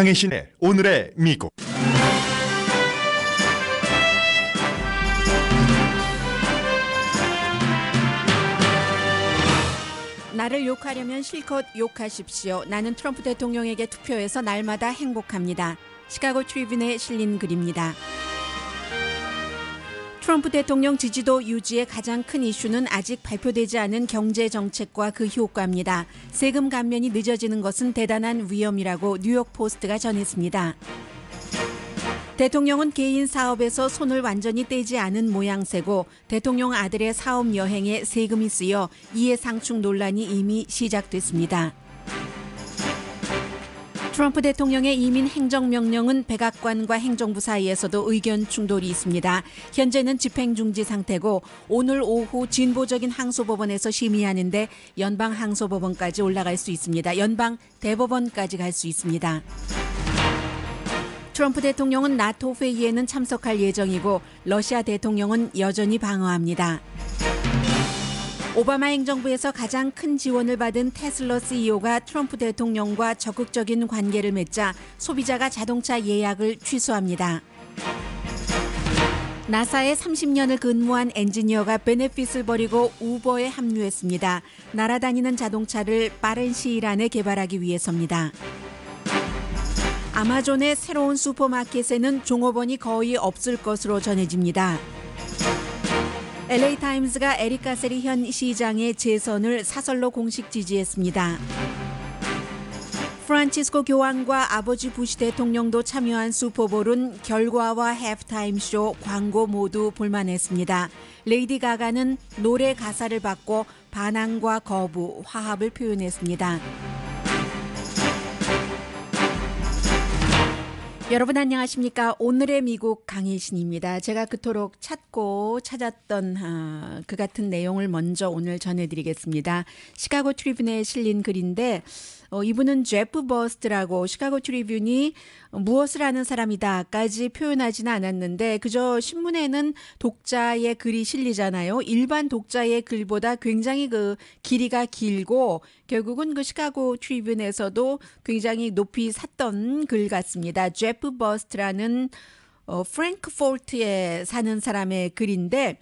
강혜신의 오늘의 미국 나를 욕하려면 실컷 욕하십시오. 나는 트럼프 대통령에게 투표해서 날마다 행복합니다. 시카고 트리뷴에 실린 글입니다. 트럼프 대통령 지지도 유지의 가장 큰 이슈는 아직 발표되지 않은 경제 정책과 그 효과입니다. 세금 감면이 늦어지는 것은 대단한 위험이라고 뉴욕 포스트가 전했습니다. 대통령은 개인 사업에서 손을 완전히 떼지 않은 모양새고 대통령 아들의 사업 여행에 세금이 쓰여 이해상충 논란이 이미 시작됐습니다. 트럼프 대통령의 이민 행정명령은 백악관과 행정부 사이에서도 의견 충돌이 있습니다. 현재는 집행 중지 상태고 오늘 오후 진보적인 항소법원에서 심의하는데 연방 항소법원까지 올라갈 수 있습니다. 연방 대법원까지 갈 수 있습니다. 트럼프 대통령은 나토 회의에는 참석할 예정이고 러시아 대통령은 여전히 방어합니다. 오바마 행정부에서 가장 큰 지원을 받은 테슬러 CEO가 트럼프 대통령과 적극적인 관계를 맺자 소비자가 자동차 예약을 취소합니다. 나사에 30년을 근무한 엔지니어가 베네핏을 버리고 우버에 합류했습니다. 날아다니는 자동차를 빠른 시일 안에 개발하기 위해서입니다. 아마존의 새로운 슈퍼마켓에는 종업원이 거의 없을 것으로 전해집니다. l a 타임즈가 에리카 세리 현 시장의 재선을 사설로 공식 지지했습니다. 프란치스코 교황과 아버지 부시 대통령도 참여한 슈퍼볼은 결과와 해프타임 쇼, 광고 모두 볼만했습니다. 레이디 가가는 노래 가사를 받고 반항과 거부, 화합을 표현했습니다. 여러분 안녕하십니까? 오늘의 미국 강혜신입니다. 제가 그토록 찾고 찾았던 아, 그 같은 내용을 먼저 오늘 전해드리겠습니다. 시카고 트리뷴에 실린 글인데 어, 이분은 제프 버스트라고 시카고 트리뷴이 무엇을 하는 사람이다까지 표현하지는 않았는데 그저 신문에는 독자의 글이 실리잖아요. 일반 독자의 글보다 굉장히 그 길이가 길고 결국은 그 시카고 트리뷴에서도 굉장히 높이 샀던 글 같습니다. 제프 버스트라는 어, 프랭크포트에 사는 사람의 글인데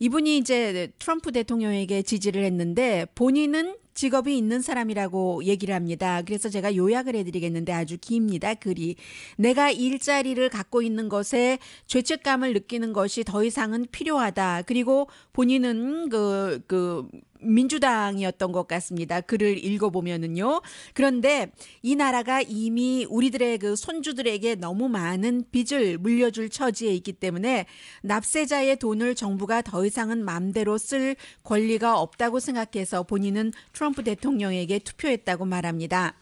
이분이 이제 트럼프 대통령에게 지지를 했는데 본인은 직업이 있는 사람이라고 얘기를 합니다. 그래서 제가 요약을 해드리겠는데 아주 깁니다. 글이. 내가 일자리를 갖고 있는 것에 죄책감을 느끼는 것이 더 이상은 필요하다. 그리고 본인은 그, 그, 민주당이었던 것 같습니다. 글을 읽어보면은요. 그런데 이 나라가 이미 우리들의 그 손주들에게 너무 많은 빚을 물려줄 처지에 있기 때문에 납세자의 돈을 정부가 더 이상은 마음대로 쓸 권리가 없다고 생각해서 본인은 트럼프 대통령에게 투표했다고 말합니다.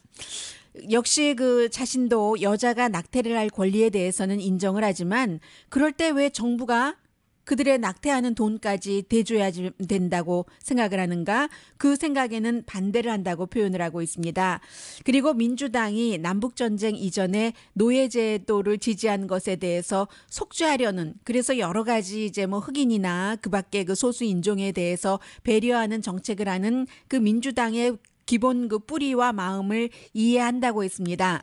역시 그 자신도 여자가 낙태를 할 권리에 대해서는 인정을 하지만 그럴 때 왜 정부가 그들의 낙태하는 돈까지 대줘야 된다고 생각을 하는가 그 생각에는 반대를 한다고 표현을 하고 있습니다. 그리고 민주당이 남북전쟁 이전에 노예제도를 지지한 것에 대해서 속죄하려는 그래서 여러 가지 이제 뭐 흑인이나 그 밖에 그 소수 인종에 대해서 배려하는 정책을 하는 그 민주당의 기본 그 뿌리와 마음을 이해한다고 했습니다.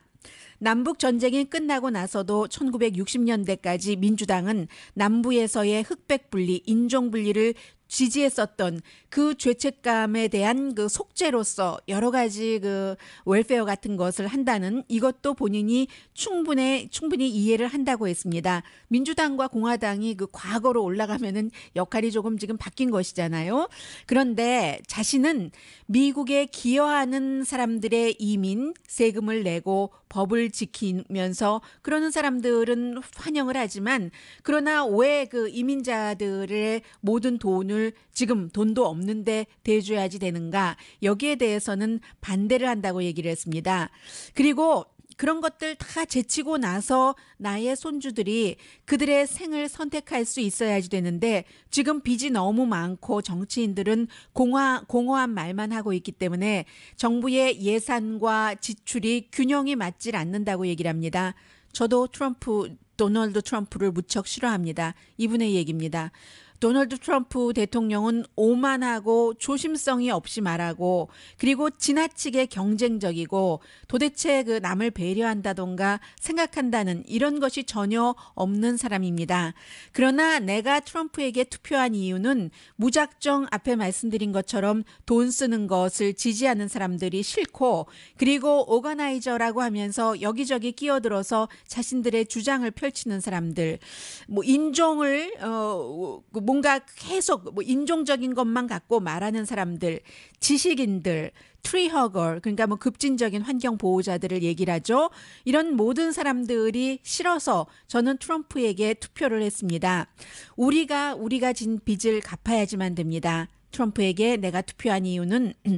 남북 전쟁이 끝나고 나서도 1960년대까지 민주당은 남부에서의 흑백 분리, 인종 분리를 지지했었던 그 죄책감에 대한 그 속죄로서 여러 가지 그 웰페어 같은 것을 한다는 이것도 본인이 충분히 충분히 이해를 한다고 했습니다. 민주당과 공화당이 그 과거로 올라가면은 역할이 조금 지금 바뀐 것이잖아요. 그런데 자신은 미국에 기여하는 사람들의 이민 세금을 내고 법을 지키면서 그러는 사람들은 환영을 하지만 그러나 왜 그 이민자들의 모든 돈을 돈을 지금 돈도 없는데 대줘야지 되는가 여기에 대해서는 반대를 한다고 얘기를 했습니다. 그리고 그런 것들 다 제치고 나서 나의 손주들이 그들의 생을 선택할 수 있어야지 되는데 지금 빚이 너무 많고 정치인들은 공화, 공허한 말만 하고 있기 때문에 정부의 예산과 지출이 균형이 맞질 않는다고 얘기를 합니다. 저도 트럼프, 도널드 트럼프를 무척 싫어합니다. 이분의 얘기입니다. 도널드 트럼프 대통령은 오만하고 조심성이 없이 말하고 그리고 지나치게 경쟁적이고 도대체 그 남을 배려한다던가 생각한다는 이런 것이 전혀 없는 사람입니다. 그러나 내가 트럼프에게 투표한 이유는 무작정 앞에 말씀드린 것처럼 돈 쓰는 것을 지지하는 사람들이 싫고 그리고 오가나이저라고 하면서 여기저기 끼어들어서 자신들의 주장을 펼치는 사람들 뭐 인종을 어 뭐 뭔가 계속 뭐 인종적인 것만 갖고 말하는 사람들, 지식인들, 트리허걸 그러니까 뭐 급진적인 환경 보호자들을 얘기를 하죠. 이런 모든 사람들이 싫어서 저는 트럼프에게 투표를 했습니다. 우리가 우리가 진 빚을 갚아야지만 됩니다. 트럼프에게 내가 투표한 이유는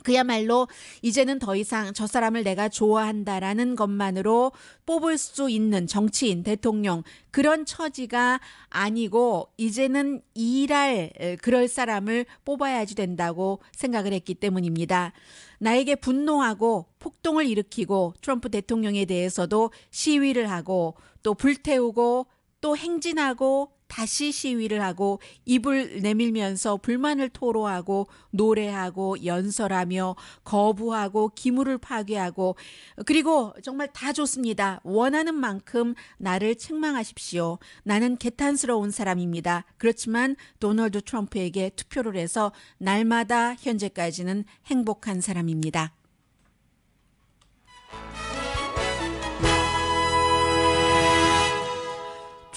그야말로 이제는 더 이상 저 사람을 내가 좋아한다라는 것만으로 뽑을 수 있는 정치인, 대통령, 그런 처지가 아니고 이제는 일할 그럴 사람을 뽑아야지 된다고 생각을 했기 때문입니다. 나에게 분노하고 폭동을 일으키고 트럼프 대통령에 대해서도 시위를 하고 또 불태우고 또 행진하고 다시 시위를 하고 입을 내밀면서 불만을 토로하고 노래하고 연설하며 거부하고 기물을 파괴하고 그리고 정말 다 좋습니다. 원하는 만큼 나를 책망하십시오. 나는 개탄스러운 사람입니다. 그렇지만 도널드 트럼프에게 투표를 해서 날마다 현재까지는 행복한 사람입니다.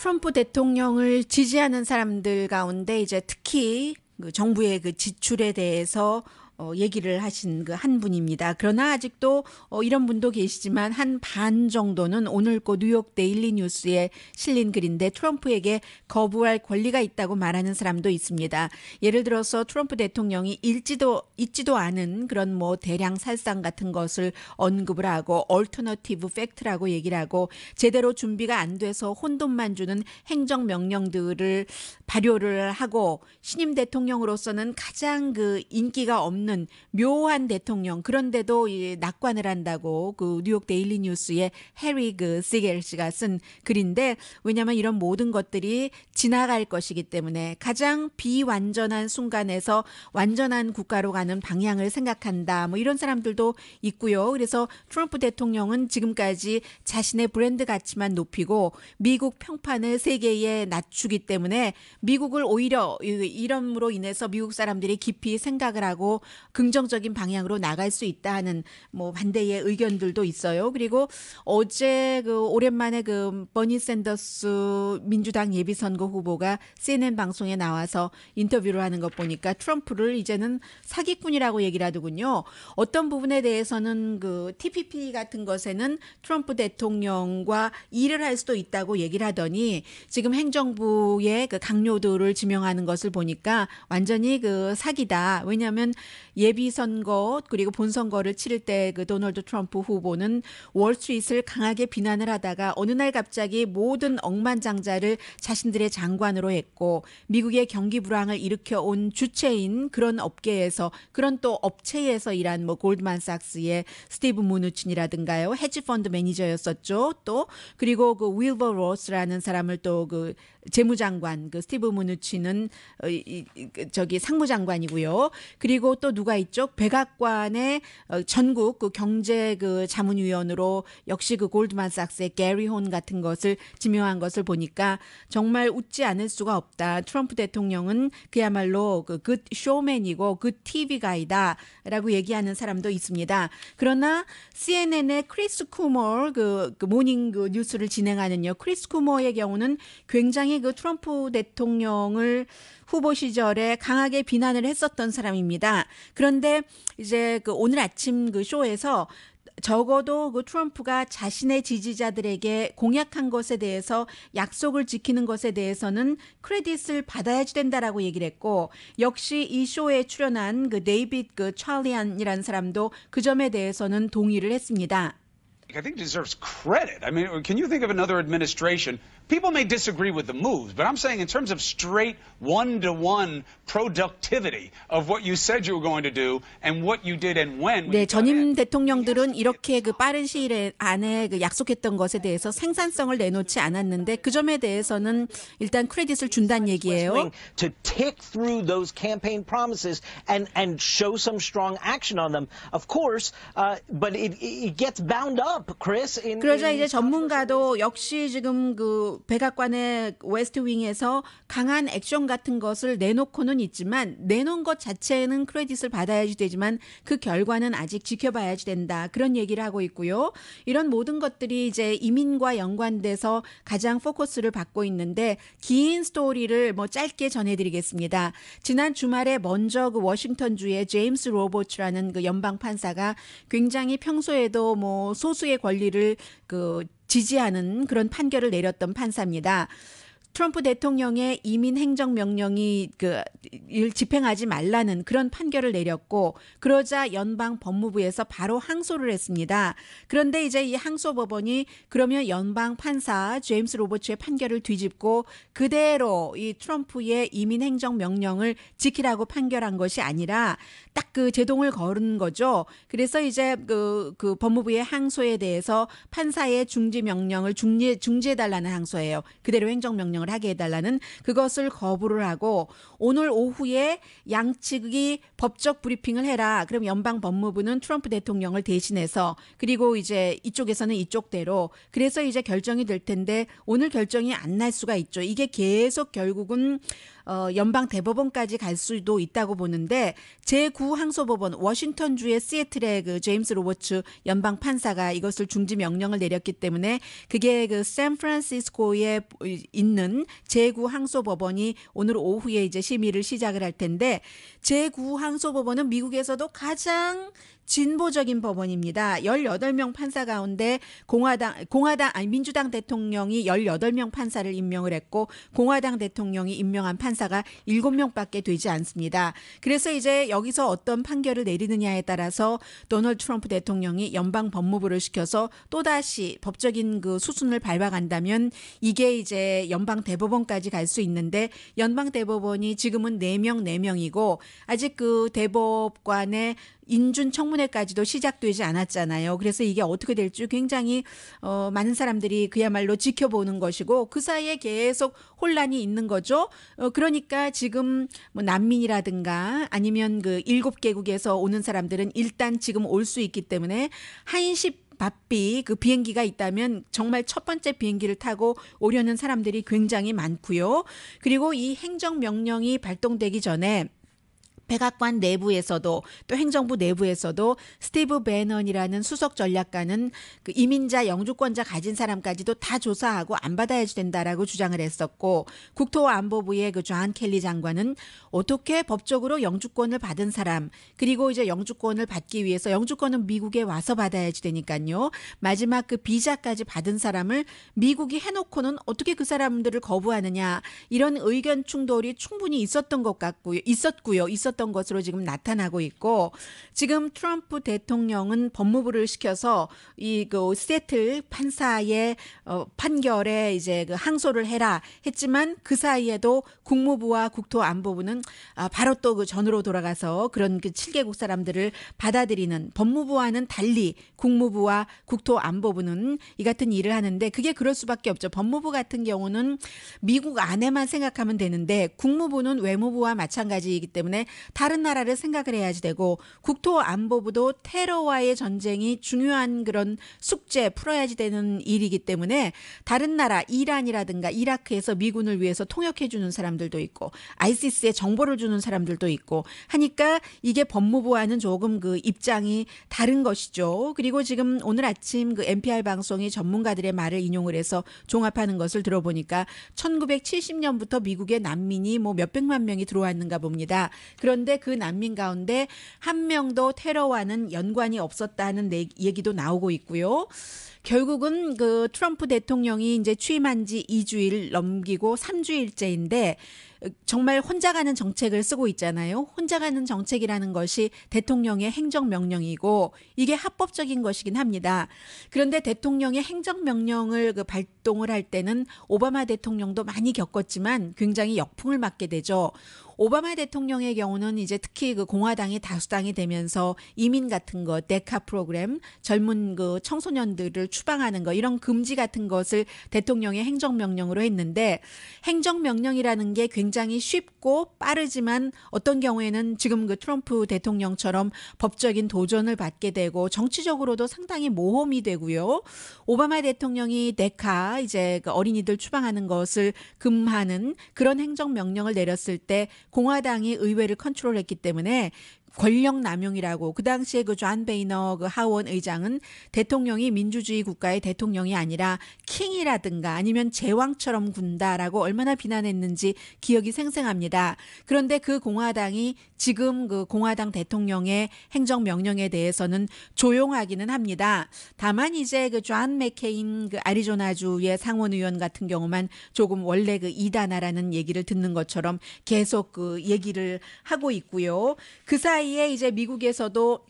트럼프 대통령을 지지하는 사람들 가운데 이제 특히 그 정부의 그 지출에 대해서 어, 얘기를 하신 그 한 분입니다. 그러나 아직도 어, 이런 분도 계시지만 한 반 정도는 오늘 고 뉴욕 데일리 뉴스에 실린 글인데 트럼프에게 거부할 권리가 있다고 말하는 사람도 있습니다. 예를 들어서 트럼프 대통령이 읽지도 있지도 않은 그런 뭐 대량 살상 같은 것을 언급을 하고 얼터너티브 팩트라고 얘기를 하고 제대로 준비가 안 돼서 혼돈만 주는 행정 명령들을 발효를 하고 신임 대통령으로서는 가장 그 인기가 없는 나는 묘한 대통령 그런데도 낙관을 한다고 그 뉴욕 데일리 뉴스의 해리 그 시겔 씨가 쓴 글인데 왜냐하면 이런 모든 것들이 지나갈 것이기 때문에 가장 비완전한 순간에서 완전한 국가로 가는 방향을 생각한다 뭐 이런 사람들도 있고요. 그래서 트럼프 대통령은 지금까지 자신의 브랜드 가치만 높이고 미국 평판을 세계에 낮추기 때문에 미국을 오히려 이름으로 인해서 미국 사람들이 깊이 생각을 하고 긍정적인 방향으로 나갈 수 있다 하는 뭐 반대의 의견들도 있어요. 그리고 어제 그 오랜만에 그 버니 샌더스 민주당 예비선거 후보가 CNN 방송에 나와서 인터뷰를 하는 것 보니까 트럼프를 이제는 사기꾼이라고 얘기를 하더군요. 어떤 부분에 대해서는 그 TPP 같은 것에는 트럼프 대통령과 일을 할 수도 있다고 얘기를 하더니 지금 행정부의 그 강요도를 지명하는 것을 보니까 완전히 그 사기다. 왜냐하면 예비선거 그리고 본선거를 치를 때 그 도널드 트럼프 후보는 월스트리트를 강하게 비난을 하다가 어느 날 갑자기 모든 억만장자를 자신들의 장관으로 했고 미국의 경기 불황을 일으켜 온 주체인 그런 업계에서 그런 또 업체에서 일한 뭐 골드만삭스의 스티브 무누친이라든가요 헤지펀드 매니저였었죠 또 그리고 그 윌버 로스라는 사람을 또그 재무장관 그 스티브 무누치는 어, 이, 그 저기 상무장관이고요. 그리고 또 누가 있죠? 백악관의 어, 전국 그 경제 그 자문위원으로 역시 그 골드만삭스의 게리 혼 같은 것을 지명한 것을 보니까 정말 웃지 않을 수가 없다. 트럼프 대통령은 그야말로 그 쇼맨이고 그 TV 가이다라고 얘기하는 사람도 있습니다. 그러나 CNN의 크리스 쿠머 그, 그 모닝 그 뉴스를 진행하는요. 크리스 쿠머의 경우는 굉장히 굉장히 그 트럼프 대통령을 후보 시절에 강하게 비난을 했었던 사람입니다. 그런데 이제 그 오늘 아침 그 쇼에서 적어도 그 트럼프가 자신의 지지자들에게 공약한 것에 대해서 약속을 지키는 것에 대해서는 크레딧을 받아야지 된다라고 얘기를 했고 역시 이 쇼에 출연한 그 데이빗 그 찰리안이라는 사람도 그 점에 대해서는 동의를 했습니다. I think deserves credit. I mean, can you think of another administration People may disagree with the moves, but I'm saying in terms of straight one-to-one productivity of what you said you were going to do and what you did and when. 네, 전임 대통령들은 이렇게 그 빠른 시일 안에 그 약속했던 것에 대해서 생산성을 내놓지 않았는데 그 점에 대해서는 일단 크레딧을 준다는 얘기예요. To tick through those campaign promises and and show some strong action on them. Of course, uh, but it, it gets bound up, Chris. In, 그러자 이제 전문가도 역시 지금 그 백악관의 웨스트윙에서 강한 액션 같은 것을 내놓고는 있지만 내놓은 것 자체는 크레딧을 받아야지 되지만 그 결과는 아직 지켜봐야지 된다 그런 얘기를 하고 있고요. 이런 모든 것들이 이제 이민과 연관돼서 가장 포커스를 받고 있는데 긴 스토리를 뭐 짧게 전해드리겠습니다. 지난 주말에 먼저 그 워싱턴 주의 제임스 로버츠라는 그 연방 판사가 굉장히 평소에도 뭐 소수의 권리를 그 지지하는 그런 판결을 내렸던 판사입니다. 트럼프 대통령의 이민 행정 명령이 그 집행하지 말라는 그런 판결을 내렸고 그러자 연방 법무부에서 바로 항소를 했습니다. 그런데 이제 이 항소 법원이 그러면 연방 판사 제임스 로버츠의 판결을 뒤집고 그대로 이 트럼프의 이민 행정 명령을 지키라고 판결한 것이 아니라 딱 그 제동을 거은 거죠. 그래서 이제 그, 그 법무부의 항소에 대해서 판사의 중지 명령을 중지 중지해 달라는 항소예요. 그대로 행정 명령 진행을 하게 해달라는 그것을 거부를 하고 오늘 오후에 양측이 법적 브리핑을 해라. 그럼 연방 법무부는 트럼프 대통령을 대신해서 그리고 이제 이쪽에서는 이쪽대로 그래서 이제 결정이 될 텐데 오늘 결정이 안 날 수가 있죠. 이게 계속 결국은 어, 연방 대법원까지 갈 수도 있다고 보는데 제9 항소법원 워싱턴주의 시애틀의 그 제임스 로버츠 연방 판사가 이것을 중지 명령을 내렸기 때문에 그게 그 샌프란시스코에 있는 제9 항소법원이 오늘 오후에 이제 심의를 시작을 할 텐데 제9 항소법원은 미국에서도 가장 진보적인 법원입니다. 18명 판사 가운데 공화당 공화당 아니 민주당 대통령이 18명 판사를 임명을 했고 공화당 대통령이 임명한 판사가 7명밖에 되지 않습니다. 그래서 이제 여기서 어떤 판결을 내리느냐에 따라서 도널드 트럼프 대통령이 연방 법무부를 시켜서 또다시 법적인 그 수순을 밟아간다면 이게 이제 연방 대법원까지 갈 수 있는데 연방 대법원이 지금은 4명 4명이고 아직 그 대법관의 인준 청문회까지도 시작되지 않았잖아요. 그래서 이게 어떻게 될지 굉장히 어, 많은 사람들이 그야말로 지켜보는 것이고 그 사이에 계속 혼란이 있는 거죠. 어, 그러니까 지금 뭐 난민이라든가 아니면 그 일곱 개국에서 오는 사람들은 일단 지금 올 수 있기 때문에 한시 바삐 그 비행기가 있다면 정말 첫 번째 비행기를 타고 오려는 사람들이 굉장히 많고요. 그리고 이 행정 명령이 발동되기 전에 백악관 내부에서도 또 행정부 내부에서도 스티브 베넌이라는 수석 전략가는 그 이민자 영주권자 가진 사람까지도 다 조사하고 안 받아야 지 된다라고 주장을 했었고 국토안보부의 그존 켈리 장관은 어떻게 법적으로 영주권을 받은 사람 그리고 이제 영주권을 받기 위해서 영주권은 미국에 와서 받아야지 되니까요 마지막 그 비자까지 받은 사람을 미국이 해놓고는 어떻게 그 사람들을 거부하느냐 이런 의견 충돌이 충분히 있었던 것 같고요 있었고요 있었 있었던 것으로 지금 나타나고 있고 지금 트럼프 대통령은 법무부를 시켜서 이 그 세틀 판사의 어, 판결에 이제 그 항소를 해라 했지만 그 사이에도 국무부와 국토안보부는 아, 바로 또 그 전으로 돌아가서 그런 그 7개국 사람들을 받아들이는 법무부와는 달리 국무부와 국토안보부는 이 같은 일을 하는데 그게 그럴 수밖에 없죠. 법무부 같은 경우는 미국 안에만 생각하면 되는데 국무부는 외무부와 마찬가지이기 때문에 다른 나라를 생각을 해야지 되고 국토안보부도 테러와의 전쟁이 중요한 그런 숙제 풀어야지 되는 일이기 때문에 다른 나라 이란이라든가 이라크에서 미군을 위해서 통역해 주는 사람들도 있고 아이시스에 정보를 주는 사람들도 있고 하니까 이게 법무부와는 조금 그 입장이 다른 것이죠. 그리고 지금 오늘 아침 그 NPR 방송이 전문가들의 말을 인용을 해서 종합하는 것을 들어보니까 1970년부터 미국의 난민이 뭐 몇백만 명이 들어왔는가 봅니다. 그런 그런데 그 난민 가운데 한 명도 테러와는 연관이 없었다는 얘기도 나오고 있고요. 결국은 그 트럼프 대통령이 이제 취임한 지 2주일 넘기고 3주일째인데 정말 혼자 가는 정책을 쓰고 있잖아요. 혼자 가는 정책이라는 것이 대통령의 행정명령이고 이게 합법적인 것이긴 합니다. 그런데 대통령의 행정명령을 그 발동을 할 때는 오바마 대통령도 많이 겪었지만 굉장히 역풍을 맞게 되죠. 오바마 대통령의 경우는 이제 특히 그 공화당이 다수당이 되면서 이민 같은 것, 데카 프로그램, 젊은 그 청소년들을 추방하는 것 이런 금지 같은 것을 대통령의 행정명령으로 했는데 행정명령이라는 게 굉장히 쉽고 빠르지만 어떤 경우에는 지금 그 트럼프 대통령처럼 법적인 도전을 받게 되고 정치적으로도 상당히 모험이 되고요. 오바마 대통령이 데카 이제 그 어린이들 추방하는 것을 금하는 그런 행정명령을 내렸을 때 공화당이 의회를 컨트롤했기 때문에 권력 남용이라고 그 당시에 그 존 베이너 그 하원 의장은 대통령이 민주주의 국가의 대통령이 아니라 킹이라든가 아니면 제왕처럼 군다라고 얼마나 비난했는지 기억이 생생합니다. 그런데 그 공화당이 지금 그 공화당 대통령의 행정 명령에 대해서는 조용하기는 합니다. 다만 이제 그존 맥케인 그 아리조나주의 상원 의원 같은 경우만 조금 원래 그이단아라는 얘기를 듣는 것처럼 계속 그 얘기를 하고 있고요. 그 사이 사이에 이제 미국에서도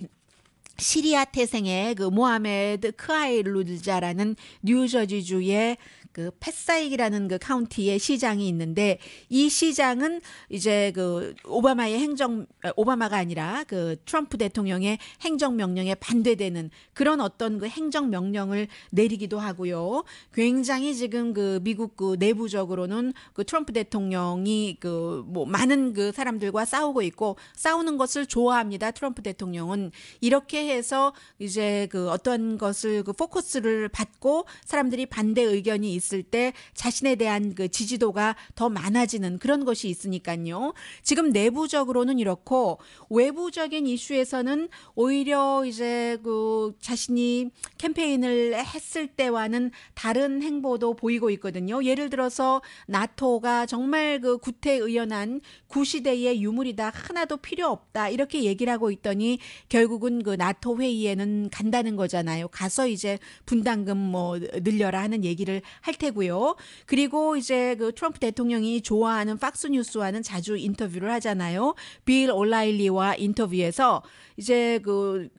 시리아 태생의 그 모하메드 크아이 루자라는 뉴저지주의 그 패사익이라는 그 카운티의 시장이 있는데 이 시장은 이제 그 오바마의 행정 아, 오바마가 아니라 그 트럼프 대통령의 행정 명령에 반대되는 그런 어떤 그 행정 명령을 내리기도 하고요. 굉장히 지금 그 미국 그 내부적으로는 그 트럼프 대통령이 그 뭐 많은 그 사람들과 싸우고 있고 싸우는 것을 좋아합니다. 트럼프 대통령은 이렇게 해서 이제 그 어떤 것을 그 포커스를 받고 사람들이 반대 의견이 있 있을 때 자신에 대한 그 지지도가 더 많아지는 그런 것이 있으니까요. 지금 내부적으로는 이렇고 외부적인 이슈에서는 오히려 이제 그 자신이 캠페인을 했을 때와는 다른 행보도 보이고 있거든요. 예를 들어서 나토가 정말 그 구태의연한 구시대의 유물이다 하나도 필요 없다 이렇게 얘기를 하고 있더니 결국은 그 나토 회의에는 간다는 거잖아요. 가서 이제 분담금 뭐 늘려라 하는 얘기를 할할 테고요. 그리고 이제 그 트럼프 대통령이 좋아하는 팍스 뉴스와는 자주 인터뷰를 하잖아요. 빌 올라일리와 인터뷰에서 이제 그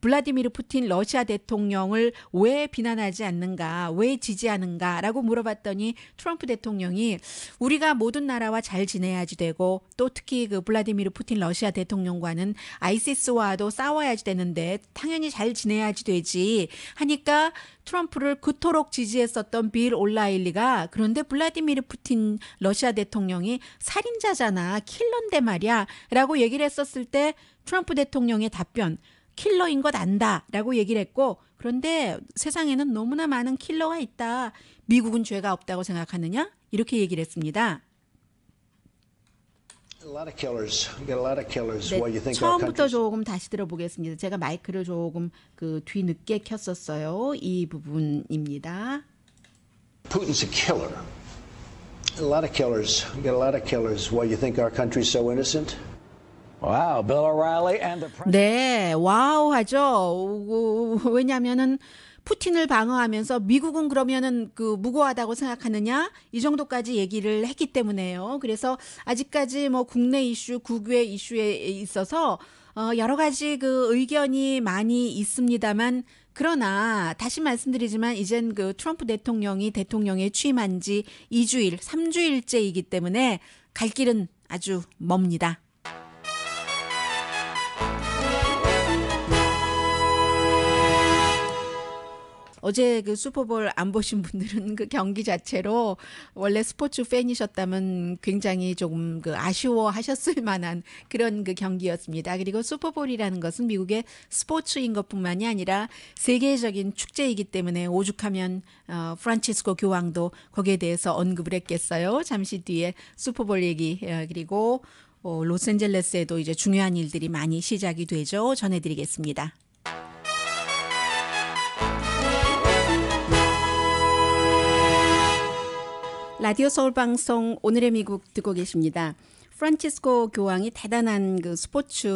블라디미르 푸틴 러시아 대통령을 왜 비난하지 않는가, 왜 지지하는가라고 물어봤더니 트럼프 대통령이 우리가 모든 나라와 잘 지내야지 되고 또 특히 그 블라디미르 푸틴 러시아 대통령과는 아이시스와도 싸워야지 되는데 당연히 잘 지내야지 되지 하니까 트럼프를 그토록 지지했었던 빌 올라일리가 그런데 블라디미르 푸틴 러시아 대통령이 살인자잖아 킬러인데 말이야라고 얘기를 했었을 때 트럼프 대통령의 답변 킬러인 것 안다라고 얘기를 했고 그런데 세상에는 너무나 많은 킬러가 있다. 미국은 죄가 없다고 생각하느냐? 이렇게 얘기를 했습니다. 네, 처음부터 조금 다시 들어보겠습니다. 제가 마이크를 조금 그 뒤늦게 켰었어요. 이 부분입니다. Putin's a killer. A lot of killers. Get a lot of killers. Why you think our country's so innocent? Wow, Bill o r 네, 와우 하죠. 왜냐면은 푸틴을 방어하면서 미국은 그러면은 그 무고하다고 생각하느냐 이 정도까지 얘기를 했기 때문에요. 그래서 아직까지 뭐 국내 이슈, 국외 이슈에 있어서 어 여러 가지 그 의견이 많이 있습니다만 그러나 다시 말씀드리지만 이젠 그 트럼프 대통령이 대통령에 취임한 지 2주일, 3주일째이기 때문에 갈 길은 아주 멉니다. 어제 그 슈퍼볼 안 보신 분들은 그 경기 자체로 원래 스포츠 팬이셨다면 굉장히 조금 그 아쉬워하셨을 만한 그런 그 경기였습니다. 그리고 슈퍼볼이라는 것은 미국의 스포츠인 것뿐만이 아니라 세계적인 축제이기 때문에 오죽하면 어, 프란치스코 교황도 거기에 대해서 언급을 했겠어요. 잠시 뒤에 슈퍼볼 얘기 어, 그리고 어, 로스앤젤레스에도 이제 중요한 일들이 많이 시작이 되죠. 전해드리겠습니다. 라디오 서울 방송 오늘의 미국 듣고 계십니다. 프란치스코 교황이 대단한 그 스포츠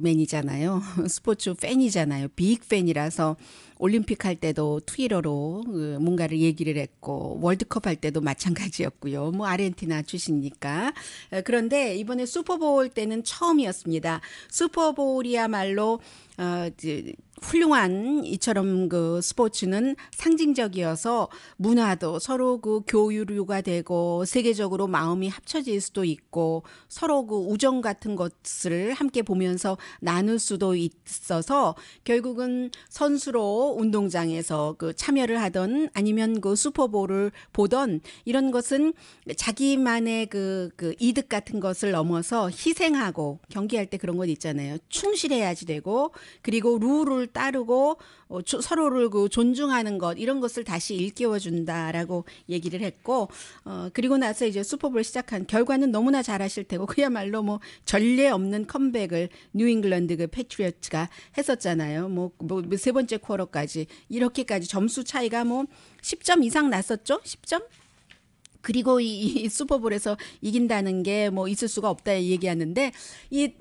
맨이잖아요. 스포츠 팬이잖아요. 빅 팬이라서 올림픽 할 때도 트위터로 그, 뭔가를 얘기를 했고 월드컵 할 때도 마찬가지였고요. 뭐 아르헨티나 출신이니까. 그런데 이번에 슈퍼볼 때는 처음이었습니다. 슈퍼볼이야말로 어, 훌륭한 이처럼 그 스포츠는 상징적이어서 문화도 서로 그 교류가 되고 세계적으로 마음이 합쳐질 수도 있고 서로 그 우정 같은 것을 함께 보면서 나눌 수도 있어서 결국은 선수로 운동장에서 그 참여를 하던 아니면 그 슈퍼볼을 보던 이런 것은 자기만의 그, 그 이득 같은 것을 넘어서 희생하고 경기할 때 그런 것 있잖아요. 충실해야지 되고 그리고 룰을 따르고 어, 서로를 그 존중하는 것 이런 것을 다시 일깨워 준다라고 얘기를 했고 어 그리고 나서 이제 슈퍼볼 시작한 결과는 너무나 잘하실 테고 그야말로 뭐 전례 없는 컴백을 뉴잉글랜드 그 패트리어츠가 했었잖아요. 뭐뭐세 뭐 번째 쿼터까지 정도까지 이렇게까지 점수 차이가 뭐 10점 이상 났었죠? 10점? 그리고 이, 이 슈퍼볼에서 이긴다는 게 뭐 있을 수가 없다 얘기하는데 이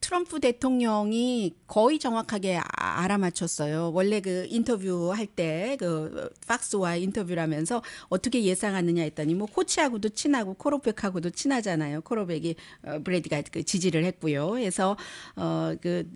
트럼프 대통령이 거의 정확하게 아, 알아맞혔어요. 원래 그 인터뷰할 때그 팍스와 인터뷰 하면서 그 어떻게 예상하느냐 했더니 뭐 코치하고도 친하고 코로백하고도 친하잖아요. 코로백이 어, 브레디가 그 지지를 했고요. 그래서 어그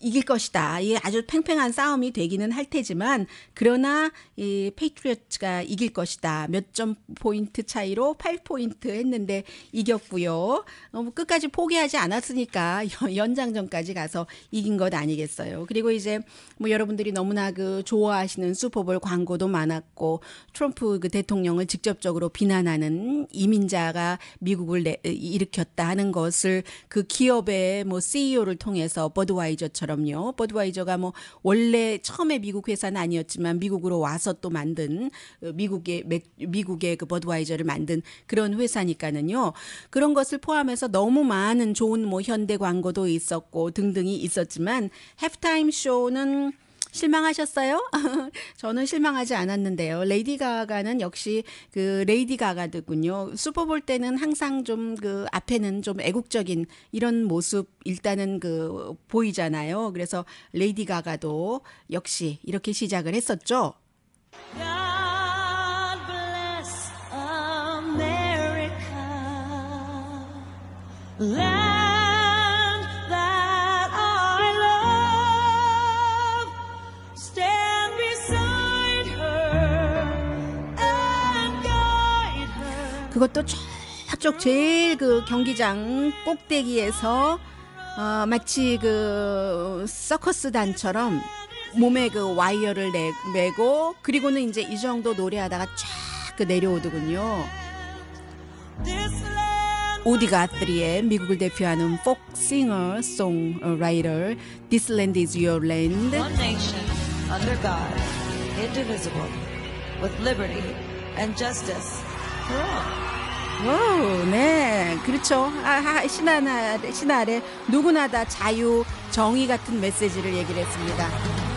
이길 것이다. 이 아주 팽팽한 싸움이 되기는 할 테지만 그러나 이 페이트리어츠가 이길 것이다. 몇 점 포인트 차이로 8포인트 했는데 이겼고요. 어, 뭐 끝까지 포기하지 않았으니까 연장전까지 가서 이긴 것 아니겠어요. 그리고 이제 뭐 여러분들이 너무나 그 좋아하시는 슈퍼볼 광고도 많았고 트럼프 그 대통령을 직접적으로 비난하는 이민자가 미국을 내, 일으켰다 하는 것을 그 기업의 뭐 CEO를 통해서 버드와이저처럼 것처럼요. 버드와이저가 뭐 원래 처음에 미국 회사는 아니었지만 미국으로 와서 또 만든 어, 미국의 미국의 그 버드와이저를 만든 그런 회사니까는요. 그런 것을 포함해서 너무 많은 좋은 뭐 현대 광고도 있었고 등등이 있었지만 해프타임 쇼는 실망하셨어요? 저는 실망하지 않았는데요. 레이디 가가는 역시 그 레이디 가가더군요. 슈퍼볼 때는 항상 좀 그 앞에는 좀 애국적인 이런 모습 일단은 그 보이잖아요. 그래서 레이디 가가도 역시 이렇게 시작을 했었죠. God bless America. 그것도 저쪽 제일 그 경기장 꼭대기에서 어, 마치 그 서커스단처럼 몸에 그 와이어를 내, 메고 그리고는 이제 이 정도 노래하다가 쫙그 내려오더군요. 오디 가트리의 미국을 대표하는 폭 싱어 송 라이터 This Land Is Your Land. One nation under God, indivisible, with liberty and justice. 와 네, 그렇죠. 아, 아 신하, 신 아래 누구나 다 자유, 정의 같은 메시지를 얘기를 했습니다.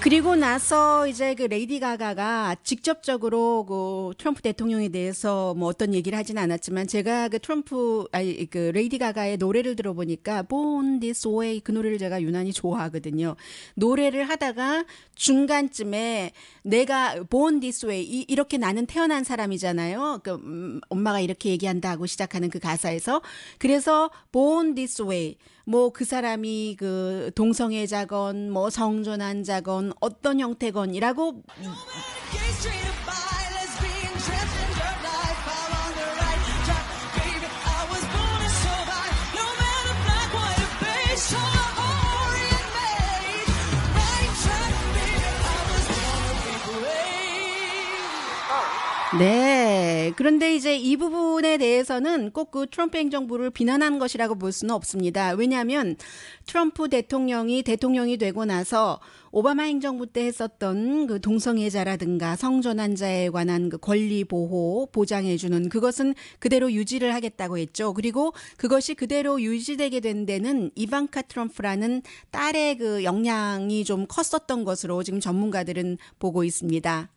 그리고 나서 이제 그 레이디 가가가 직접적으로 그 트럼프 대통령에 대해서 뭐 어떤 얘기를 하진 않았지만 제가 그 트럼프 아니 그 레이디 가가의 노래를 들어보니까 Born This Way 그 노래를 제가 유난히 좋아하거든요. 노래를 하다가 중간쯤에 내가 Born This Way 이, 이렇게 나는 태어난 사람이잖아요. 그 음, 엄마가 이렇게 얘기한다 고 시작하는 그 가사에서 그래서 Born This Way 뭐그 사람이 그 동성애자건 뭐 성전환자건 어떤 형태건이라고 네. 그런데 이제 이 부분에 대해서는 꼭 그 트럼프 행정부를 비난한 것이라고 볼 수는 없습니다. 왜냐하면 트럼프 대통령이 대통령이 되고 나서 오바마 행정부 때 했었던 그 동성애자라든가 성전환자에 관한 그 권리 보호 보장해주는 그것은 그대로 유지를 하겠다고 했죠. 그리고 그것이 그대로 유지되게 된 데는 이방카 트럼프라는 딸의 그역량이좀 컸었던 것으로 지금 전문가들은 보고 있습니다.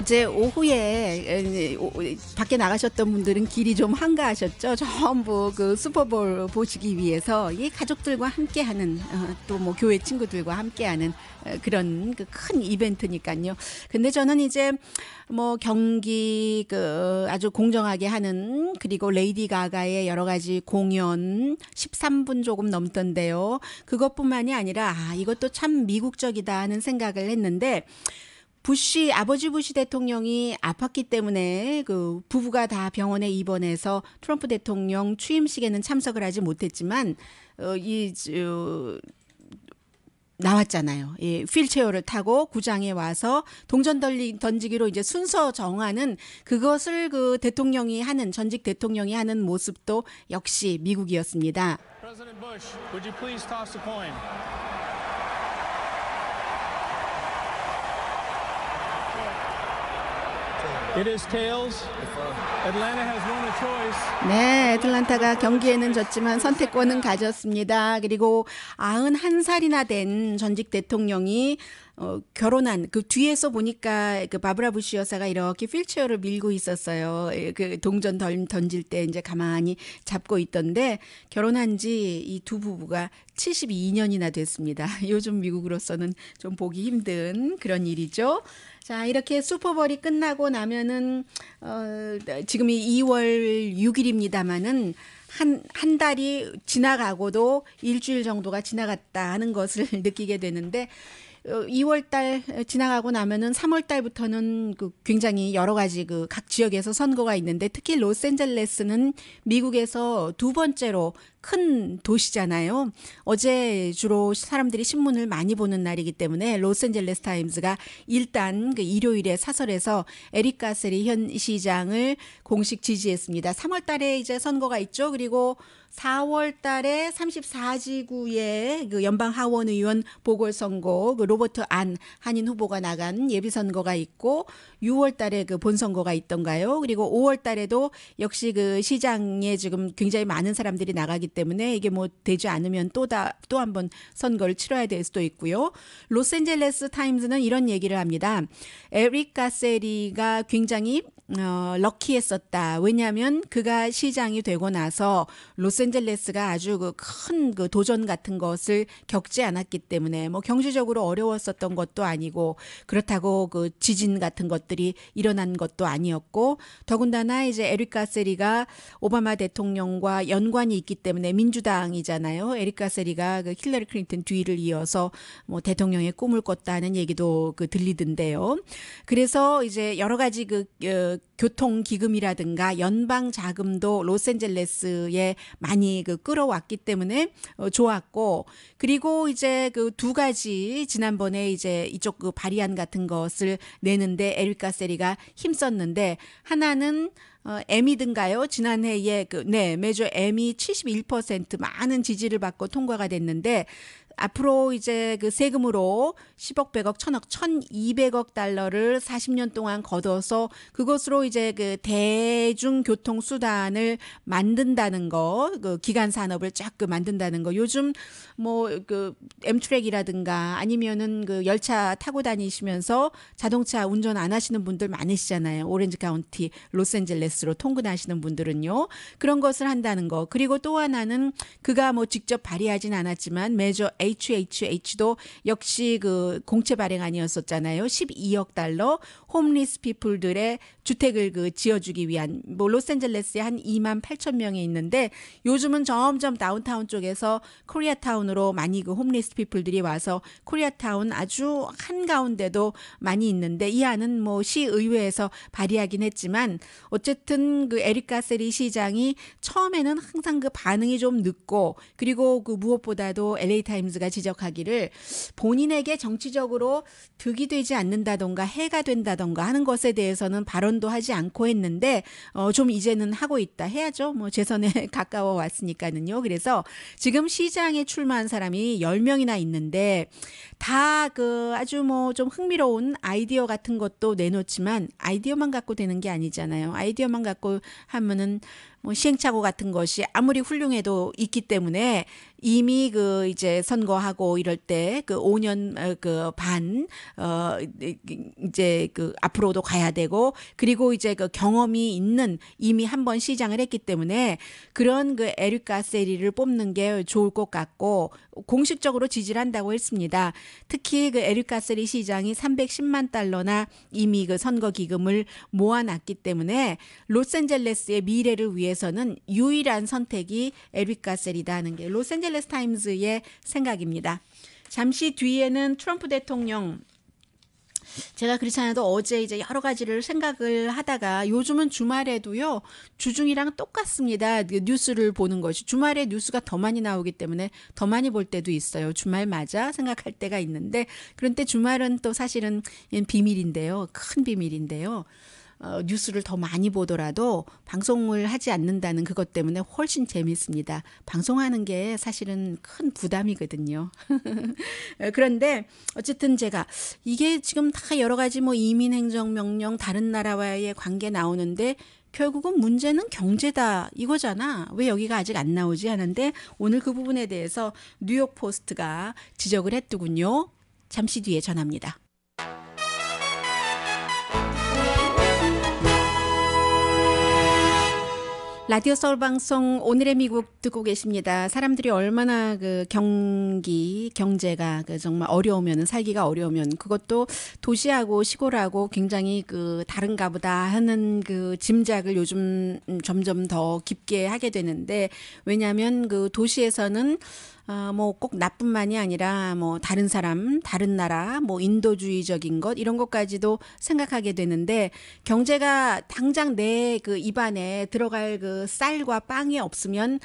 어제 오후에 밖에 나가셨던 분들은 길이 좀 한가하셨죠. 전부 그 슈퍼볼 보시기 위해서 이 가족들과 함께하는 어, 또뭐 교회 친구들과 함께하는 그런 그 큰 이벤트니까요. 근데 저는 이제 뭐 경기 그 아주 공정하게 하는 그리고 레이디 가가의 여러 가지 공연 13분 조금 넘던데요. 그것뿐만이 아니라 아 이것도 참 미국적이다 하는 생각을 했는데 부시 아버지 부시 대통령이 아팠기 때문에 그 부부가 다 병원에 입원해서 트럼프 대통령 취임식에는 참석을 하지 못했지만 어, 이 저, 나왔잖아요. 예, 휠체어를 타고 구장에 와서 동전 던지기로 이제 순서 정하는 그것을 그 대통령이 하는 전직 대통령이 하는 모습도 역시 미국이었습니다. President Bush, would you please toss a coin? 네, 애틀란타가 경기에는 졌지만 선택권은 가졌습니다. 그리고 91살이나 된 전직 대통령이 어, 결혼한 그 뒤에서 보니까 그 바브라 부시 여사가 이렇게 휠체어를 밀고 있었어요. 예, 그 동전 던질 때 이제 가만히 잡고 있던데 결혼한 지 이 두 부부가 72년이나 됐습니다. 요즘 미국으로서는 좀 보기 힘든 그런 일이죠. 자, 이렇게 슈퍼볼이 끝나고 나면은 어 지금이 2월 6일입니다마는 한, 한 달이 지나가고도 일주일 정도가 지나갔다 하는 것을 느끼게 되는데, 2월 어, 달 지나가고 나면은 3월 달부터는 그 굉장히 여러 가지 그각 지역에서 선거가 있는데 특히 로스앤젤레스는 미국에서 두 번째로 큰 도시잖아요. 어제 주로 사람들이 신문을 많이 보는 날이기 때문에 로스앤젤레스 타임즈가 일단 그 일요일에 사설에서 에릭 가셀리현 시장을 공식 지지했습니다. 3월 달에 이제 선거가 있죠. 그리고 4월 달에 34지구의 그 연방 하원 의원 보궐선거 그 로버트 안 한인 후보가 나간 예비 선거가 있고 6월 달에 그 본선거가 있던가요? 그리고 5월 달에도 역시 그 시장에 지금 굉장히 많은 사람들이 나가기 때문에 때문에 이게 뭐 되지 않으면 또다 또한번 선거를 치러야 될 수도 있고요. 로스앤젤레스 타임즈는 이런 얘기를 합니다. 에릭 가세리가 굉장히 어, 럭키했었다. 왜냐하면 그가 시장이 되고 나서 로스앤젤레스가 아주 큰그 그 도전 같은 것을 겪지 않았기 때문에 뭐 경제적으로 어려웠었던 것도 아니고 그렇다고 그 지진 같은 것들이 일어난 것도 아니었고 더군다나 이제 에릭 카세리가 오바마 대통령과 연관이 있기 때문에 민주당이잖아요. 에릭 카세리가그 힐러리 클린턴 뒤를 이어서 뭐 대통령의 꿈을 꿨다는 얘기도 그 들리던데요. 그래서 이제 여러 가지 그 어, 교통기금이라든가 연방 자금도 로스앤젤레스에 많이 그 끌어왔기 때문에 어, 좋았고 그리고 이제 그 두 가지 지난번에 이제 이쪽 그 발의안 같은 것을 내는데 에릴카 세리가 힘썼는데 하나는 어, 에미든가요? 지난해에 그, 네, 매주 에미 71% 많은 지지를 받고 통과가 됐는데 앞으로 이제 그 세금으로 10억, 100억, 1000억, 1200억 달러를 40년 동안 걷어서 그것으로 이제 그 대중교통 수단을 만든다는 거, 그 기간 산업을 쫙 그 만든다는 거. 요즘 뭐그 엠트랙이라든가 아니면은 그 열차 타고 다니시면서 자동차 운전 안 하시는 분들 많으시잖아요. 오렌지 카운티, 로스앤젤레스로 통근하시는 분들은요. 그런 것을 한다는 거. 그리고 또 하나는 그가 뭐 직접 발휘하진 않았지만 매저 A HHH도 역시 그 공채 발행 아니었었잖아요. 12억 달러 홈리스 피플들의 주택을 그 지어주기 위한 뭐 로스앤젤레스에 한 2만 8천 명이 있는데 요즘은 점점 다운타운 쪽에서 코리아타운으로 많이 그 홈리스 피플들이 와서 코리아타운 아주 한가운데도 많이 있는데 이 안은 뭐 시의회에서 발의하긴 했지만 어쨌든 그에리카세리 시장이 처음에는 항상 그 반응이 좀 늦고 그리고 그 무엇보다도 LA 타임즈 로즈가 지적하기를 본인에게 정치적으로 득이 되지 않는다던가 해가 된다던가 하는 것에 대해서는 발언도 하지 않고 했는데 어, 좀 이제는 하고 있다 해야죠. 뭐 재선에 가까워 왔으니까는요. 그래서 지금 시장에 출마한 사람이 10명이나 있는데 다 그 아주 뭐 좀 흥미로운 아이디어 같은 것도 내놓지만 아이디어만 갖고 되는 게 아니잖아요. 아이디어만 갖고 하면은 뭐 시행착오 같은 것이 아무리 훌륭해도 있기 때문에 이미 그 이제 선거하고 이럴 때 그 5년 그반어 그 어, 이제 그 앞으로도 가야 되고 그리고 이제 그 경험이 있는 이미 한 번 시장을 했기 때문에 그런 그 에릭 가세리를 뽑는 게 좋을 것 같고 공식적으로 지지를 한다고 했습니다. 특히 그 에르카스리 시장이 310만 달러나 이미 그 선거 기금을 모아놨기 때문에 로스앤젤레스의 미래를 위해서는 유일한 선택이 에르카스리다 는게 로스앤젤레스 타임즈의 생각입니다. 잠시 뒤에는 트럼프 대통령 제가 그렇지 않아도 어제 이제 여러 가지를 생각을 하다가 요즘은 주말에도요 주중이랑 똑같습니다 뉴스를 보는 것이 주말에 뉴스가 더 많이 나오기 때문에 더 많이 볼 때도 있어요 주말 맞아 생각할 때가 있는데 그런데 주말은 또 사실은 비밀인데요 큰 비밀인데요 어, 뉴스를 더 많이 보더라도 방송을 하지 않는다는 그것 때문에 훨씬 재미있습니다 방송하는 게 사실은 큰 부담이거든요. 어, 그런데 어쨌든 제가 이게 지금 다 여러 가지 뭐 이민 행정 명령 다른 나라와의 관계 나오는데 결국은 문제는 경제다 이거잖아. 왜 여기가 아직 안 나오지 하는데 오늘 그 부분에 대해서 뉴욕 포스트가 지적을 했더군요. 잠시 뒤에 전합니다. 라디오 서울 방송 오늘의 미국 듣고 계십니다. 사람들이 얼마나 그 경기 경제가 그 정말 어려우면 살기가 어려우면 그것도 도시하고 시골하고 굉장히 그 다른가보다 하는 그 짐작을 요즘 점점 더 깊게 하게 되는데 왜냐하면 그 도시에서는 아, 뭐꼭 나뿐만이 아니라 뭐 다른 사람, 다른 나라, 뭐 인도주의적인 것 이런 것까지도 생각하게 되는데 경제가 당장 내 그 입안에 들어갈 그 쌀과 빵이 없으면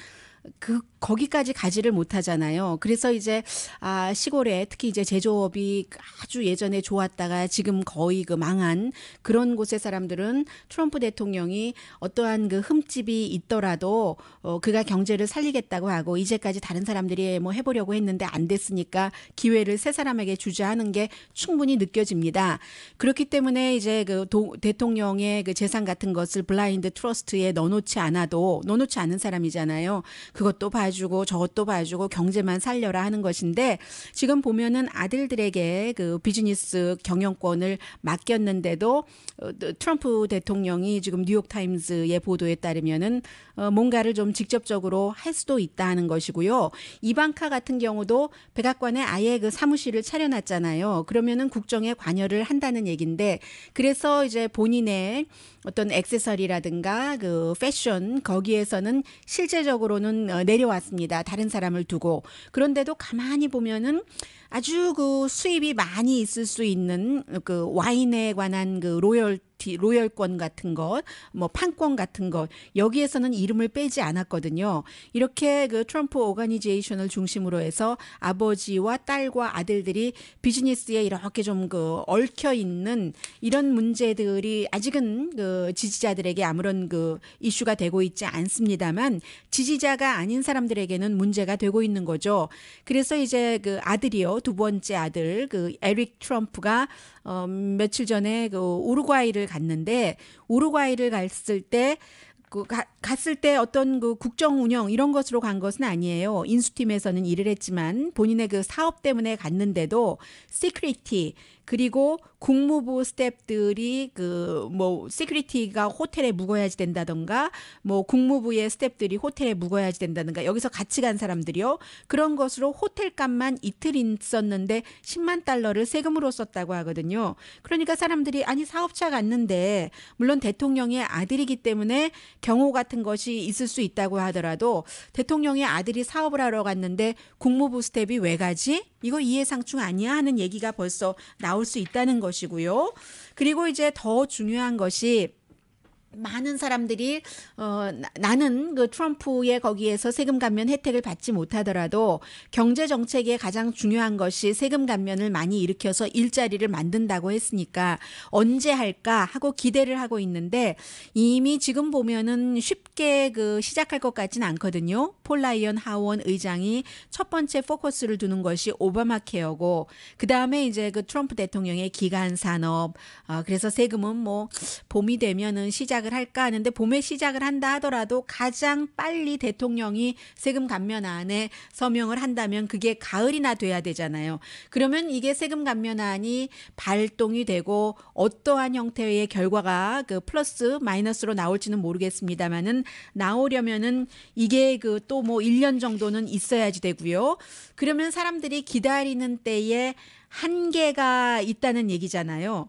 그 거기까지 가지를 못하잖아요. 그래서 이제 아 시골에 특히 이제 제조업이 아주 예전에 좋았다가 지금 거의 그 망한 그런 곳의 사람들은 트럼프 대통령이 어떠한 그 흠집이 있더라도 어 그가 경제를 살리겠다고 하고 이제까지 다른 사람들이 뭐 해보려고 했는데 안 됐으니까 기회를 새 사람에게 주자 하는 게 충분히 느껴집니다. 그렇기 때문에 이제 그 도, 대통령의 그 재산 같은 것을 블라인드 트러스트에 넣어놓지 않아도 넣어놓지 않은 사람이잖아요. 그것도 봐주고 저것도 봐주고 경제만 살려라 하는 것인데 지금 보면은 아들들에게 그 비즈니스 경영권을 맡겼는데도 어, 트럼프 대통령이 지금 뉴욕 타임즈의 보도에 따르면은 어, 뭔가를 좀 직접적으로 할 수도 있다는 것이고요. 이방카 같은 경우도 백악관에 아예 그 사무실을 차려놨잖아요. 그러면은 국정에 관여를 한다는 얘기인데 그래서 이제 본인의 어떤 액세서리라든가 그 패션 거기에서는 실제적으로는 어, 내려왔습니다. 다른 사람을 두고 그런데도 가만히 보면은 아주 그 수입이 많이 있을 수 있는 그 와인에 관한 그 로열 로열티, 로열권 같은 것, 뭐 판권 같은 것 여기에서는 이름을 빼지 않았거든요. 이렇게 그 트럼프 오가니제이션을 중심으로 해서 아버지와 딸과 아들들이 비즈니스에 이렇게 좀 그 얽혀 있는 이런 문제들이 아직은 그 지지자들에게 아무런 그 이슈가 되고 있지 않습니다만 지지자가 아닌 사람들에게는 문제가 되고 있는 거죠. 그래서 이제 그 아들이요 두 번째 아들 그 에릭 트럼프가 어, 며칠 전에 그 우루과이를 갔는데 우루과이를 갔을 때. 그 갔을 때 어떤 그 국정 운영 이런 것으로 간 것은 아니에요. 인수팀에서는 일을 했지만 본인의 그 사업 때문에 갔는데도 시크리티 그리고 국무부 스탭들이 그뭐 시큐리티가 호텔에 묵어야지 된다던가 뭐 국무부의 스탭들이 호텔에 묵어야지 된다던가 여기서 같이 간 사람들이요. 그런 것으로 호텔값만 이틀 있었는데 10만 달러를 세금으로 썼다고 하거든요. 그러니까 사람들이 아니 사업차 갔는데 물론 대통령의 아들이기 때문에 경호 같은 것이 있을 수 있다고 하더라도 대통령의 아들이 사업을 하러 갔는데 국무부 스탭이 왜 가지? 이거 이해상충 아니야 하는 얘기가 벌써 나올 수 있다는 것이 것이고요. 그리고 이제 더 중요한 것이 많은 사람들이 어 나, 는그 트럼프의 거기에서 세금 감면 혜택을 받지 못하더라도 경제 정책의 가장 중요한 것이 세금 감면을 많이 일으켜서 일자리를 만든다고 했으니까 언제 할까 하고 기대를 하고 있는데 이미 지금 보면은 쉽게 그 시작할 것 같진 않거든요. 폴라이언 하원 의장이 첫 번째 포커스를 두는 것이 오바마 케어고 그다음에 이제 그 트럼프 대통령의 기간 산업 어 그래서 세금은 뭐 봄이 되면은 시작 시작을 할까 하는데 봄에 시작을 한다 하더라도 가장 빨리 대통령이 세금 감면안에 서명을 한다면 그게 가을이나 돼야 되잖아요. 그러면 이게 세금 감면안이 발동이 되고 어떠한 형태의 결과가 그 플러스 마이너스로 나올지는 모르겠습니다만은 나오려면은 이게 그 또 뭐 1년 정도는 있어야지 되고요. 그러면 사람들이 기다리는 때에 한계가 있다는 얘기잖아요.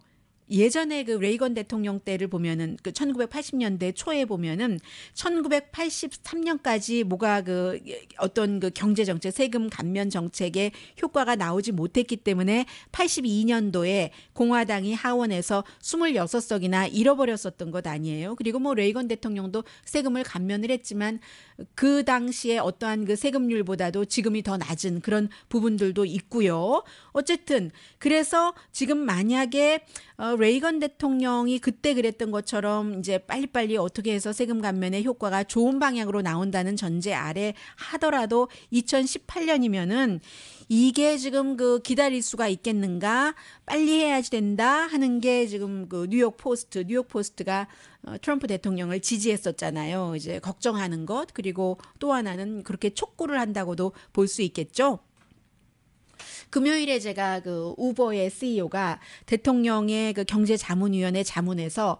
예전에 그 레이건 대통령 때를 보면은 그 1980년대 초에 보면은 1983년까지 뭐가 그 어떤 그 경제 정책 세금 감면 정책에 효과가 나오지 못했기 때문에 82년도에 공화당이 하원에서 26석이나 잃어버렸었던 것 아니에요. 그리고 뭐 레이건 대통령도 세금을 감면을 했지만 그 당시에 어떠한 그 세금률보다도 지금이 더 낮은 그런 부분들도 있고요. 어쨌든 그래서 지금 만약에 어그 레이건 대통령이 그때 그랬던 것처럼 이제 빨리빨리 어떻게 해서 세금 감면의 효과가 좋은 방향으로 나온다는 전제 아래 하더라도 2018년이면은 이게 지금 그 기다릴 수가 있겠는가 빨리 해야지 된다 하는 게 지금 그 뉴욕 포스트 뉴욕 포스트가 어, 트럼프 대통령을 지지했었잖아요. 이제 걱정하는 것 그리고 또 하나는 그렇게 촉구를 한다고도 볼 수 있겠죠. 금요일에 제가 그 우버의 CEO가 대통령의 그 경제자문위원회 자문에서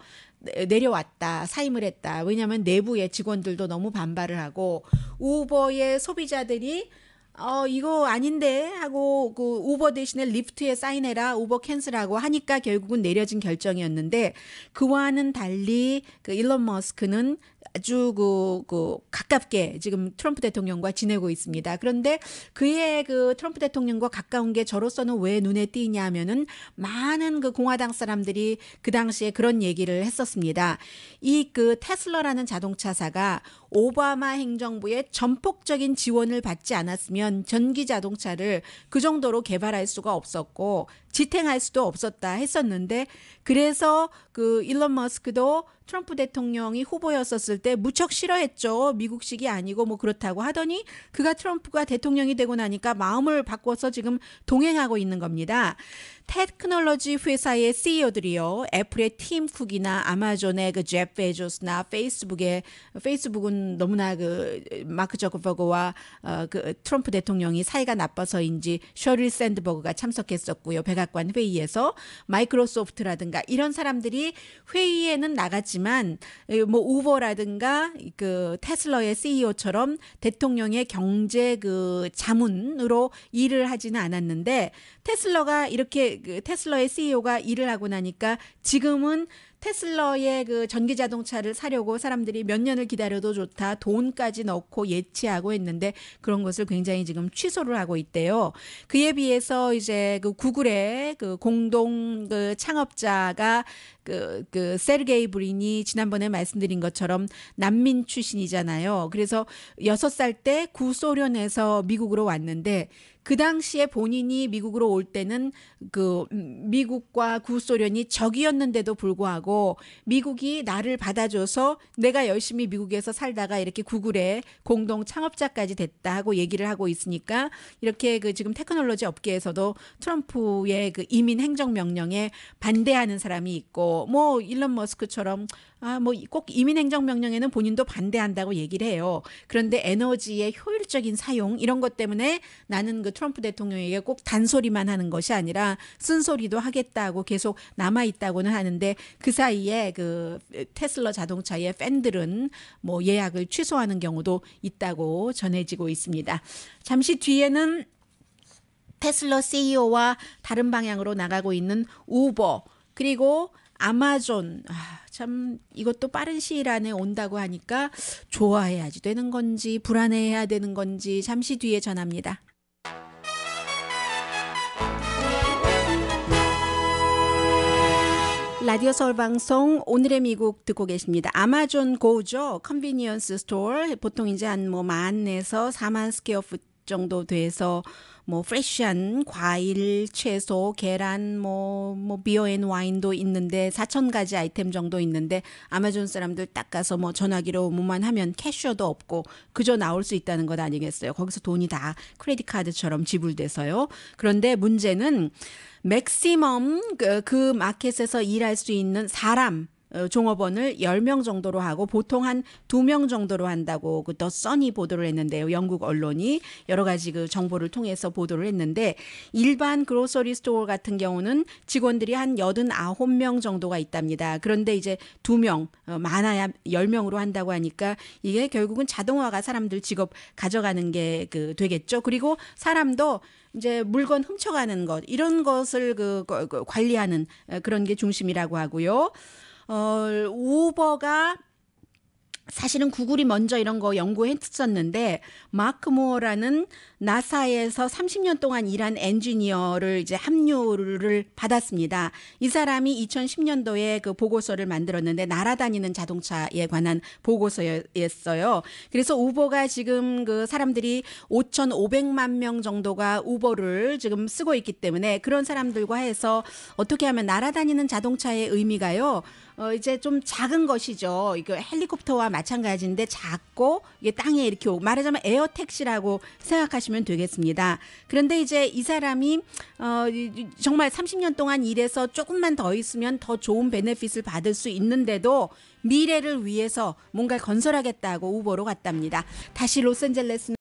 내려왔다, 사임을 했다. 왜냐하면 내부의 직원들도 너무 반발을 하고 우버의 소비자들이 어, 이거 아닌데 하고 그 우버 대신에 리프트에 사인해라, 우버 캔슬하고 하니까 결국은 내려진 결정이었는데 그와는 달리 그 일론 머스크는 아주 그, 그 가깝게 지금 트럼프 대통령과 지내고 있습니다. 그런데 그의 그 트럼프 대통령과 가까운 게 저로서는 왜 눈에 띄냐면은 하 많은 그 공화당 사람들이 그 당시에 그런 얘기를 했었습니다. 이 그 테슬러라는 자동차사가 오바마 행정부의 전폭적인 지원을 받지 않았으면 전기 자동차를 그 정도로 개발할 수가 없었고 지탱할 수도 없었다 했었는데 그래서 그 일론 머스크도 트럼프 대통령이 후보였었을 때 무척 싫어했죠. 미국식이 아니고 뭐 그렇다고 하더니 그가 트럼프가 대통령이 되고 나니까 마음을 바꿔서 지금 동행하고 있는 겁니다. 테크놀로지 회사의 CEO들이요. 애플의 팀 쿡이나 아마존의 그잭 베조스나 페이스북의 페이스북은 너무나 그 마크 저커버그와 어, 그 트럼프 대통령이 사이가 나빠서인지 셔릴 샌드버그가 참석했었고요. 배가 전략관 회의에서 마이크로소프트라든가 이런 사람들이 회의에는 나갔지만 뭐 우버라든가 그 테슬러의 CEO처럼 대통령의 경제 그 자문으로 일을 하지는 않았는데 테슬러가 이렇게 그 테슬러의 CEO가 일을 하고 나니까 지금은 테슬러의 그 전기 자동차를 사려고 사람들이 몇 년을 기다려도 좋다. 돈까지 넣고 예치하고 했는데 그런 것을 굉장히 지금 취소를 하고 있대요. 그에 비해서 이제 그 구글의 그 공동 그 창업자가 그, 그 세르게이 브린이 지난번에 말씀드린 것처럼 난민 출신이잖아요. 그래서 6살때 구소련에서 미국으로 왔는데 그 당시에 본인이 미국으로 올 때는 그 음, 미국과 구소련이 적이었는데도 불구하고 미국이 나를 받아줘서 내가 열심히 미국에서 살다가 이렇게 구글에 공동 창업자까지 됐다 하고 얘기를 하고 있으니까 이렇게 그 지금 테크놀로지 업계에서도 트럼프의 그 이민 행정 명령에 반대하는 사람이 있고 뭐 일론 머스크처럼 아 뭐 꼭 이민 행정 명령에는 본인도 반대한다고 얘기를 해요. 그런데 에너지의 효율적인 사용 이런 것 때문에 나는 그 트럼프 대통령에게 꼭 단소리만 하는 것이 아니라 쓴소리도 하겠다고 계속 남아 있다고는 하는데 그 사이에 그 테슬라 자동차의 팬들은 뭐 예약을 취소하는 경우도 있다고 전해지고 있습니다. 잠시 뒤에는 테슬라 CEO와 다른 방향으로 나가고 있는 우버 그리고 아마존 아, 참 이것도 빠른 시일 안에 온다고 하니까 좋아해야지 되는 건지 불안해야 되는 건지 잠시 뒤에 전합니다. 라디오 서울 방송 오늘의 미국 듣고 계십니다. 아마존 고우죠. 컨비니언스 스토어 보통 이제 한뭐 만에서 4만 스퀘어 풋 정도 돼서 뭐 프레시한 과일, 채소, 계란, 뭐뭐 뭐 비어 앤 와인도 있는데 4천 가지 아이템 정도 있는데 아마존 사람들 딱 가서 뭐 전화기로 뭐만 하면 캐셔도 없고 그저 나올 수 있다는 것 아니겠어요. 거기서 돈이 다 크레딧 카드처럼 지불돼서요. 그런데 문제는 맥시멈 그, 그 마켓에서 일할 수 있는 사람 어, 종업원을 10명 정도로 하고 보통 한 2명 정도로 한다고 그더 써니 보도를 했는데요. 영국 언론이 여러 가지 그 정보를 통해서 보도를 했는데 일반 그로서리 스토어 같은 경우는 직원들이 한 89명 정도가 있답니다. 그런데 이제 2명 어, 많아야 10명으로 한다고 하니까 이게 결국은 자동화가 사람들 직업 가져가는 게 그 되겠죠. 그리고 사람도 이제 물건 훔쳐가는 것 이런 것을 그 관리하는 어, 그런 게 중심이라고 하고요. 어, 우버가 사실은 구글이 먼저 이런 거 연구했었는데 마크 모어라는 나사에서 30년 동안 일한 엔지니어를 이제 합류를 받았습니다. 이 사람이 2010년도에 그 보고서를 만들었는데 날아다니는 자동차에 관한 보고서였어요. 그래서 우버가 지금 그 사람들이 5,500만 명 정도가 우버를 지금 쓰고 있기 때문에 그런 사람들과 해서 어떻게 하면 날아다니는 자동차의 의미가요. 어, 이제 좀 작은 것이죠. 이거 헬리콥터와 마찬가지인데 작고 이게 땅에 이렇게 오고 말하자면 에어 택시라고 생각하시면 되겠습니다. 그런데 이제 이 사람이 어, 정말 30년 동안 일해서 조금만 더 있으면 더 좋은 베네핏을 받을 수 있는데도 미래를 위해서 뭔가 건설하겠다고 우버로 갔답니다. 다시 로스앤젤레스